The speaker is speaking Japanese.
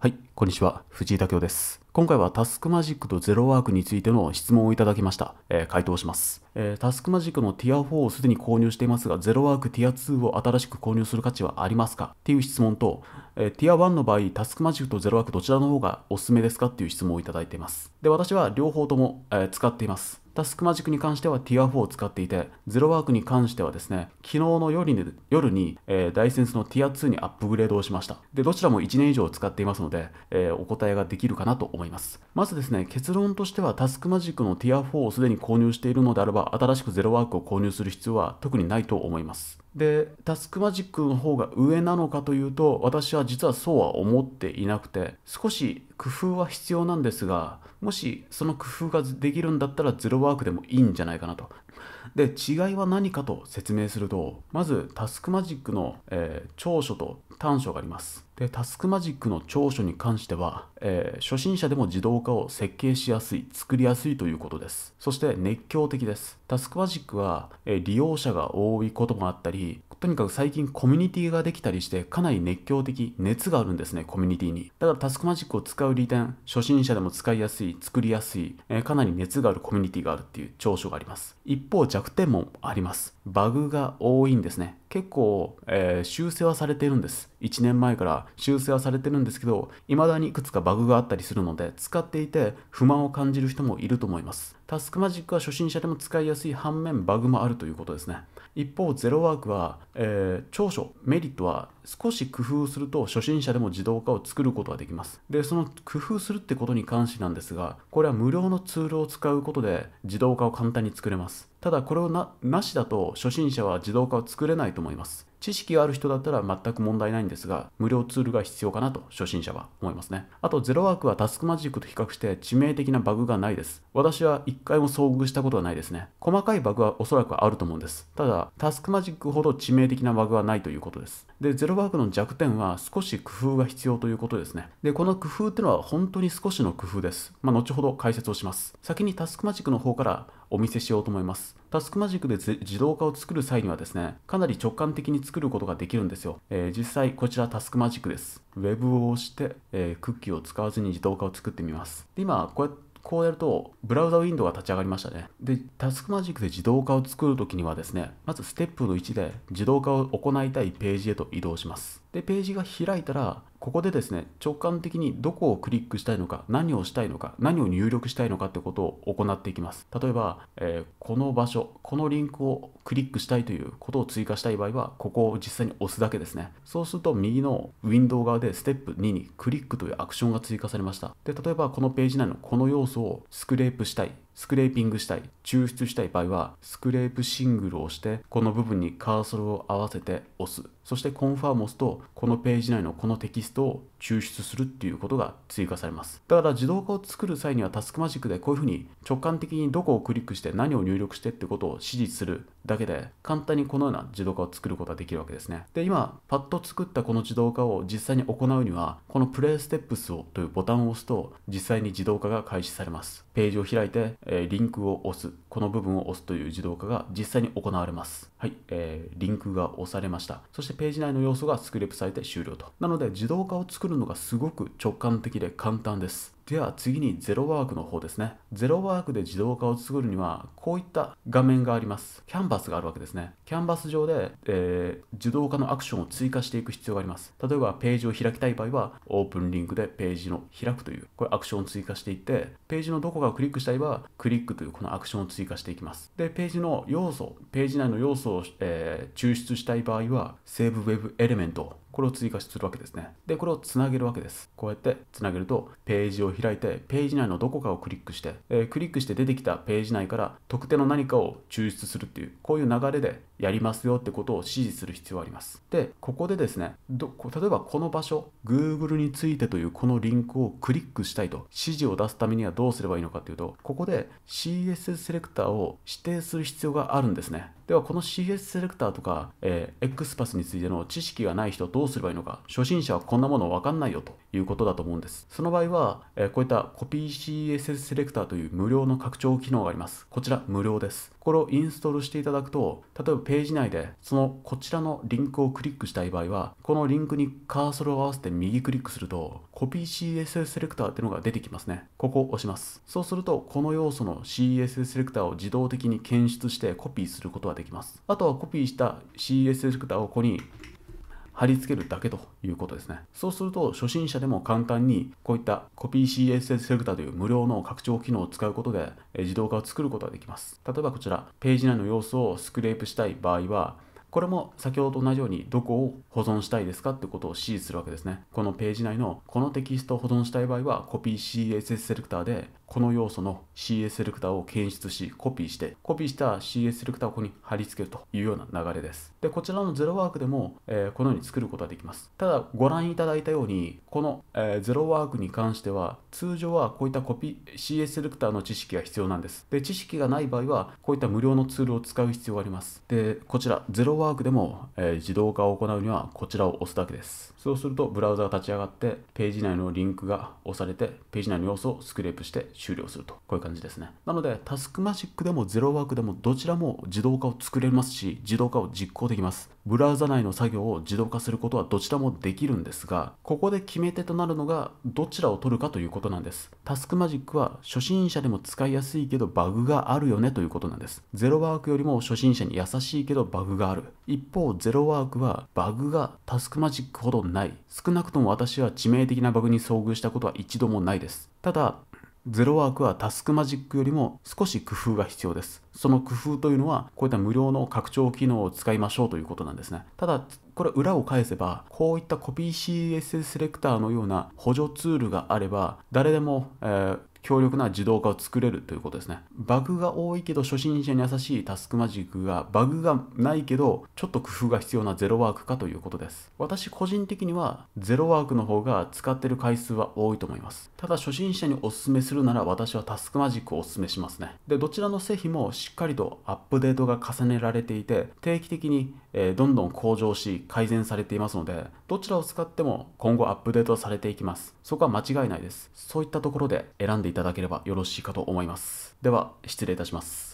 はいこんにちは、藤井武京です。今回はタスクマジックとゼロワークについての質問をいただきました。えー、回答します、えー、タスクマジックのティア4をすでに購入していますが、ゼロワークティア2を新しく購入する価値はありますかっていう質問と、えー、ティア1の場合、タスクマジックとゼロワークどちらの方がおすすめですかっていう質問をいただいています。で、私は両方とも、えー、使っています。タスクマジックに関してはティア4を使っていて、ゼロワークに関してはですね、昨日の夜に、夜に、えー、ダイセンスのティア2にアップグレードをしました。で、どちらも1年以上使っていますので、えー、お答えができるかなと思います。まずですね、結論としてはタスクマジックのティア4をすでに購入しているのであれば、新しくゼロワークを購入する必要は特にないと思います。で、タスクマジックの方が上なのかというと、私は実はそうは思っていなくて、少し工夫は必要なんですが、もしその工夫ができるんだったらゼロワークでもいいんじゃないかなと。で違いは何かと説明するとまずタスクマジックの、えー、長所と短所がありますでタスクマジックの長所に関しては、えー、初心者でも自動化を設計しやすい作りやすいということですそして熱狂的ですタスクマジックは、えー、利用者が多いこともあったりとにかく最近コミュニティができたりしてかなり熱狂的熱があるんですねコミュニティにだからタスクマジックを使う利点初心者でも使いやすい作りやすい、えー、かなり熱があるコミュニティがあるっていう長所があります一方弱点もありますバグが多いんですね結構、えー、修正はされてるんです1年前から修正はされてるんですけど未だにいくつかバグがあったりするので使っていて不満を感じる人もいると思いますタスクマジックは初心者でも使いやすい反面バグもあるということですね一方ゼロワークは、えー、長所メリットは少し工夫すると初心者でも自動化を作ることができますでその工夫するってことに関してなんですがこれは無料のツールを使うことで自動化を簡単に作れますただこれをななしだと初心者は自動化を作れないと思います知識がある人だったら全く問題ないんですが、無料ツールが必要かなと初心者は思いますね。あと、ゼロワークはタスクマジックと比較して致命的なバグがないです。私は一回も遭遇したことはないですね。細かいバグはおそらくあると思うんです。ただ、タスクマジックほど致命的なバグはないということです。で、ゼロワークの弱点は少し工夫が必要ということですね。で、この工夫っていうのは本当に少しの工夫です。まあ、後ほど解説をします。先にタスクマジックの方からお見せしようと思います。タスクマジックで自動化を作る際にはですね、かなり直感的に作ることができるんですよ。えー、実際、こちらタスクマジックです。Web を押して、えー、クッキーを使わずに自動化を作ってみます。で今、こうやってこうやると、ブラウザウィンドウが立ち上がりましたね。で、タスクマジックで自動化を作るときにはですね、まずステップの1で自動化を行いたいページへと移動します。でページが開いたらここでですね直感的にどこをクリックしたいのか何をしたいのか何を入力したいのかってことを行っていきます例えば、えー、この場所このリンクをクリックしたいということを追加したい場合はここを実際に押すだけですねそうすると右のウィンドウ側でステップ2にクリックというアクションが追加されましたで例えばこのページ内のこの要素をスクレープしたいスクレーピングしたい、抽出したい場合は、スクレープシングルをして、この部分にカーソルを合わせて押す。そしてコンファームを押すと、このページ内のこのテキストを抽出するっていうことが追加されます。だから自動化を作る際にはタスクマジックでこういうふうに直感的にどこをクリックして何を入力してってことを指示するだけで簡単にこのような自動化を作ることができるわけですね。で、今、パッと作ったこの自動化を実際に行うには、このプレイステップスをというボタンを押すと、実際に自動化が開始されます。ページを開いて、えー、リンクを押す。この部分を押すという自動化が実際に行われます。はい、えー、リンクが押されました。そしてページ内の要素がスクリプされて終了と。なので、自動化を作るのがすごく直感的で簡単です。では次にゼロワークの方ですね。ゼロワークで自動化を作るには、こういった画面があります。キャンバスがあるわけですね。キャンバス上で、えー、自動化のアクションを追加していく必要があります。例えば、ページを開きたい場合は、オープンリンクでページの開くという、これアクションを追加していって、ページのどこかをクリックしたい場合は、クリックというこのアクションを追加していきます。で、ページの要素、ページ内の要素を、えー、抽出したい場合は、セーブウェブエレメントこれを追加するわけですね。で、これをつなげるわけです。こうやってつなげると、ページを開いて、ページ内のどこかをクリックして、えー、クリックして出てきたページ内から特定の何かを抽出するっていう、こういう流れでやりますよってことを指示する必要があります。で、ここでですね、ど例えばこの場所、Google についてというこのリンクをクリックしたいと、指示を出すためにはどうすればいいのかっていうと、ここで CSS セレクターを指定する必要があるんですね。ではこの CS セレクターとか、えー、X パスについての知識がない人どうすればいいのか初心者はこんなもの分かんないよということだと思うんですその場合は、えー、こういったコピー CSS セレクターという無料の拡張機能がありますこちら無料ですこれをインストールしていただくと例えばページ内でそのこちらのリンクをクリックしたい場合はこのリンクにカーソルを合わせて右クリックするとコピー CSS セレクターっていうのが出てきますねここを押しますそうするとこの要素の CSS セレクターを自動的に検出してコピーすることができます。あとはコピーした CS エフェクターをここに貼り付けるだけということですね。そうすると初心者でも簡単にこういったコピー CSS セレクターという無料の拡張機能を使うことで自動化を作ることができます。例えばこちらページ内の様子をスクレープしたい場合はこれも先ほどと同じようにどこを保存したいですかってことを指示するわけですね。このページ内のこのテキストを保存したい場合はコピー CSS セレクターでこの要素の CS セレクターを検出しコピーしてコピーした CS セレクターをここに貼り付けるというような流れです。で、こちらのゼロワークでも、えー、このように作ることができます。ただご覧いただいたようにこの、えー、ゼロワークに関しては通常はこういったコピー CS セレクターの知識が必要なんです。で、知識がない場合はこういった無料のツールを使う必要があります。で、こちらゼロワークでも、えー、自動化を行うにはこちらを押すだけです。そうするとブラウザが立ち上がってページ内のリンクが押されてページ内の要素をスクレープして終了すると。こういう感じですね。なのでタスクマジックでもゼロワークでもどちらも自動化を作れますし自動化を実行できます。ブラウザ内の作業を自動化することはどちらもできるんですが、ここで決め手となるのがどちらを取るかということなんです。タスクマジックは初心者でも使いやすいけどバグがあるよねということなんです。ゼロワークよりも初心者に優しいけどバグがある。一方、ゼロワークはバグがタスクマジックほどない。少なくとも私は致命的なバグに遭遇したことは一度もないです。ただ、ゼロワークはタスクマジックよりも少し工夫が必要です。その工夫というのは、こういった無料の拡張機能を使いましょうということなんですね。ただ、これ裏を返せば、こういったコピー CSS セレクターのような補助ツールがあれば、誰でも、えー、強力な自動化を作れるということですね。バグが多いけど初心者に優しいタスクマジックが、バグがないけど、ちょっと工夫が必要なゼロワークかということです。私個人的には、ゼロワークの方が使ってる回数は多いと思います。ただ初心者におすすめするなら、私はタスクマジックをお勧めしますね。で、どちらの製品もしっかりとアップデートが重ねられていて、定期的にえどんどん向上し改善されていますのでどちらを使っても今後アップデートされていきますそこは間違いないですそういったところで選んでいただければよろしいかと思いますでは失礼いたします